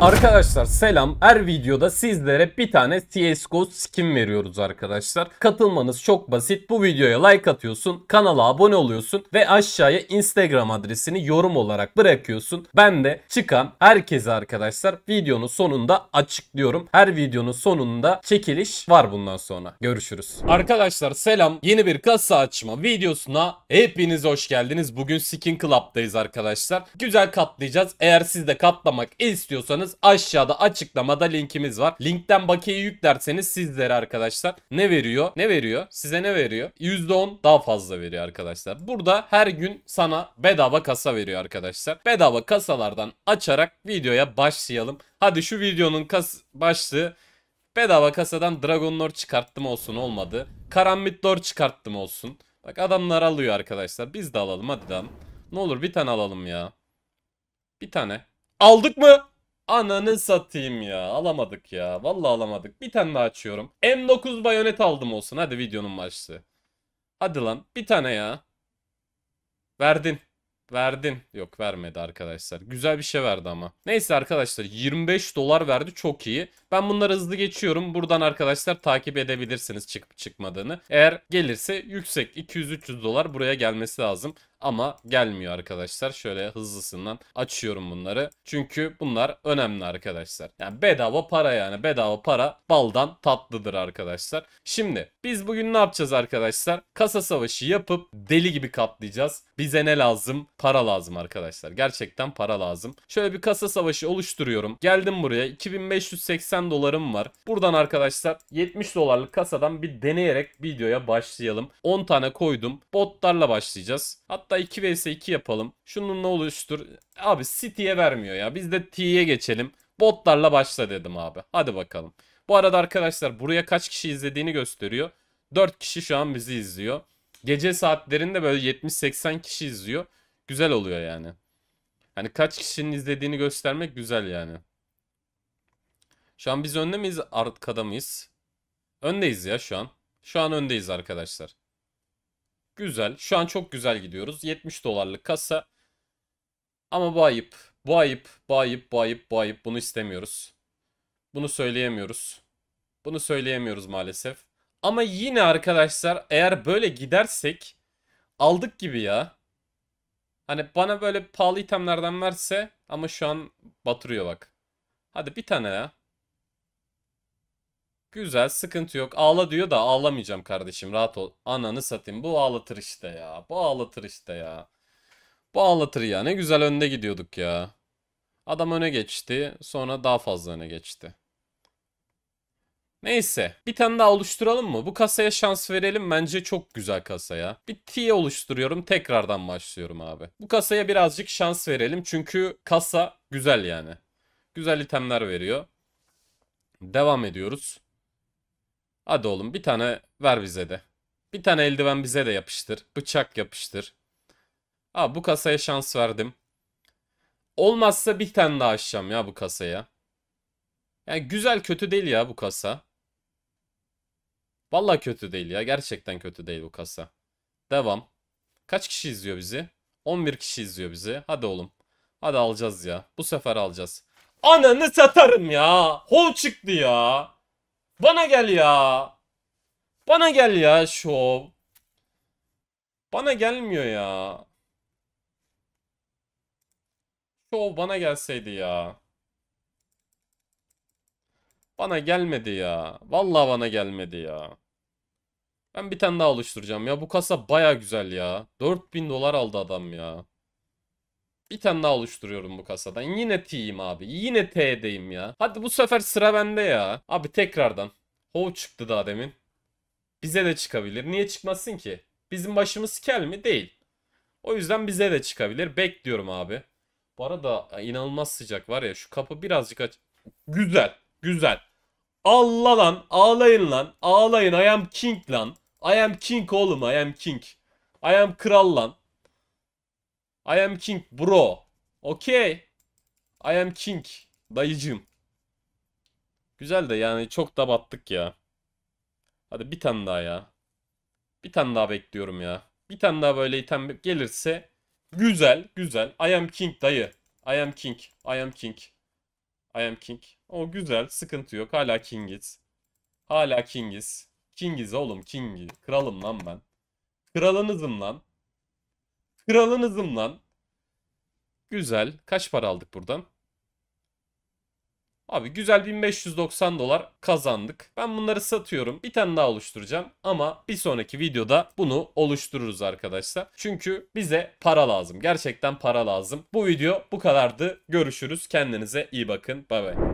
Arkadaşlar selam. Her videoda sizlere bir tane CSGO skin veriyoruz arkadaşlar. Katılmanız çok basit. Bu videoya like atıyorsun, kanala abone oluyorsun ve aşağıya Instagram adresini yorum olarak bırakıyorsun. Ben de çıkan herkese arkadaşlar videonun sonunda açıklıyorum. Her videonun sonunda çekiliş var bundan sonra. Görüşürüz. Arkadaşlar selam. Yeni bir kasa açma videosuna hepiniz hoş geldiniz. Bugün Skin Club'dayız arkadaşlar. Güzel katlayacağız. Eğer siz de katlamak istiyorsanız istiyorsanız aşağıda açıklamada linkimiz var. Linkten bakiye yüklerseniz sizlere arkadaşlar ne veriyor? Ne veriyor? Size ne veriyor? %10 daha fazla veriyor arkadaşlar. Burada her gün sana bedava kasa veriyor arkadaşlar. Bedava kasalardan açarak videoya başlayalım. Hadi şu videonun kas başlığı bedava kasadan Dragon Lord çıkarttım olsun olmadı. Karambit Lord çıkarttım olsun. Bak adamlar alıyor arkadaşlar. Biz de alalım hadi lan. Ne olur bir tane alalım ya. Bir tane. Aldık mı? Ananı satayım ya. Alamadık ya. Vallahi alamadık. Bir tane daha açıyorum. M9 bayonet aldım olsun. Hadi videonun başlığı. Hadi lan. Bir tane ya. Verdin. Verdin. Yok vermedi arkadaşlar. Güzel bir şey verdi ama. Neyse arkadaşlar 25 dolar verdi çok iyi. Ben bunları hızlı geçiyorum. Buradan arkadaşlar takip edebilirsiniz çıkıp çıkmadığını. Eğer gelirse yüksek 200-300 dolar buraya gelmesi lazım ama gelmiyor arkadaşlar. Şöyle hızlısından açıyorum bunları. Çünkü bunlar önemli arkadaşlar. Yani bedava para yani. Bedava para baldan tatlıdır arkadaşlar. Şimdi biz bugün ne yapacağız arkadaşlar? Kasa savaşı yapıp deli gibi katlayacağız. Bize ne lazım? Para lazım arkadaşlar. Gerçekten para lazım. Şöyle bir kasa savaşı oluşturuyorum. Geldim buraya. 2580 dolarım var. Buradan arkadaşlar 70 dolarlık kasadan bir deneyerek videoya başlayalım. 10 tane koydum. Botlarla başlayacağız. Hatta Hatta 2 vs 2 yapalım. Şunun ne oluştur? Abi City'ye vermiyor ya. Biz de T'ye geçelim. Botlarla başla dedim abi. Hadi bakalım. Bu arada arkadaşlar buraya kaç kişi izlediğini gösteriyor. 4 kişi şu an bizi izliyor. Gece saatlerinde böyle 70-80 kişi izliyor. Güzel oluyor yani. Hani kaç kişinin izlediğini göstermek güzel yani. Şu an biz önde miyiz arkada mıyız? Öndeyiz ya şu an. Şu an öndeyiz arkadaşlar. Güzel. Şu an çok güzel gidiyoruz. 70 dolarlık kasa. Ama bu ayıp. Bu ayıp. Bu ayıp. Bu ayıp. Bu ayıp. Bunu istemiyoruz. Bunu söyleyemiyoruz. Bunu söyleyemiyoruz maalesef. Ama yine arkadaşlar eğer böyle gidersek aldık gibi ya. Hani bana böyle pahalı itemlerden verse ama şu an batırıyor bak. Hadi bir tane ya. Güzel sıkıntı yok. Ağla diyor da ağlamayacağım kardeşim rahat ol. Ananı satayım bu ağlatır işte ya. Bu ağlatır işte ya. Bu ağlatır ya. Ne güzel önde gidiyorduk ya. Adam öne geçti. Sonra daha fazla öne geçti. Neyse. Bir tane daha oluşturalım mı? Bu kasaya şans verelim. Bence çok güzel kasa ya. Bir T oluşturuyorum. Tekrardan başlıyorum abi. Bu kasaya birazcık şans verelim. Çünkü kasa güzel yani. Güzel itemler veriyor. Devam ediyoruz. Hadi oğlum bir tane ver bize de. Bir tane eldiven bize de yapıştır. Bıçak yapıştır. Aa bu kasaya şans verdim. Olmazsa bir tane daha açacağım ya bu kasaya. Yani güzel kötü değil ya bu kasa. Valla kötü değil ya. Gerçekten kötü değil bu kasa. Devam. Kaç kişi izliyor bizi? 11 kişi izliyor bizi. Hadi oğlum. Hadi alacağız ya. Bu sefer alacağız. Ananı satarım ya. Hol çıktı ya. Bana gel ya. Bana gel ya şov. Bana gelmiyor ya. Şov bana gelseydi ya. Bana gelmedi ya. Vallahi bana gelmedi ya. Ben bir tane daha oluşturacağım ya. Bu kasa baya güzel ya. 4000 dolar aldı adam ya. Bir tane daha oluşturuyorum bu kasadan. Yine T'yim abi. Yine T'deyim ya. Hadi bu sefer sıra bende ya. Abi tekrardan. Hov çıktı daha demin. Bize de çıkabilir. Niye çıkmasın ki? Bizim başımız kel mi? Değil. O yüzden bize de çıkabilir. Bekliyorum abi. Bu arada e, inanılmaz sıcak var ya. Şu kapı birazcık aç. Güzel. Güzel. Allah lan. Ağlayın lan. Ağlayın. I am king lan. I am king oğlum. I am king. I am kral lan. I am king bro. Okey. I am king. Dayıcım. Güzel de yani çok da battık ya. Hadi bir tane daha ya. Bir tane daha bekliyorum ya. Bir tane daha böyle item gelirse güzel güzel. I am king dayı. I am king. I am king. I am king. O güzel. Sıkıntı yok. Hala kingiz. Hala kingiz. Kingiz oğlum kingi. Kralım lan ben. Kralınızım lan. Kralınızım lan. Güzel. Kaç para aldık buradan? Abi güzel 1590 dolar kazandık. Ben bunları satıyorum. Bir tane daha oluşturacağım. Ama bir sonraki videoda bunu oluştururuz arkadaşlar. Çünkü bize para lazım. Gerçekten para lazım. Bu video bu kadardı. Görüşürüz. Kendinize iyi bakın. Bay bay.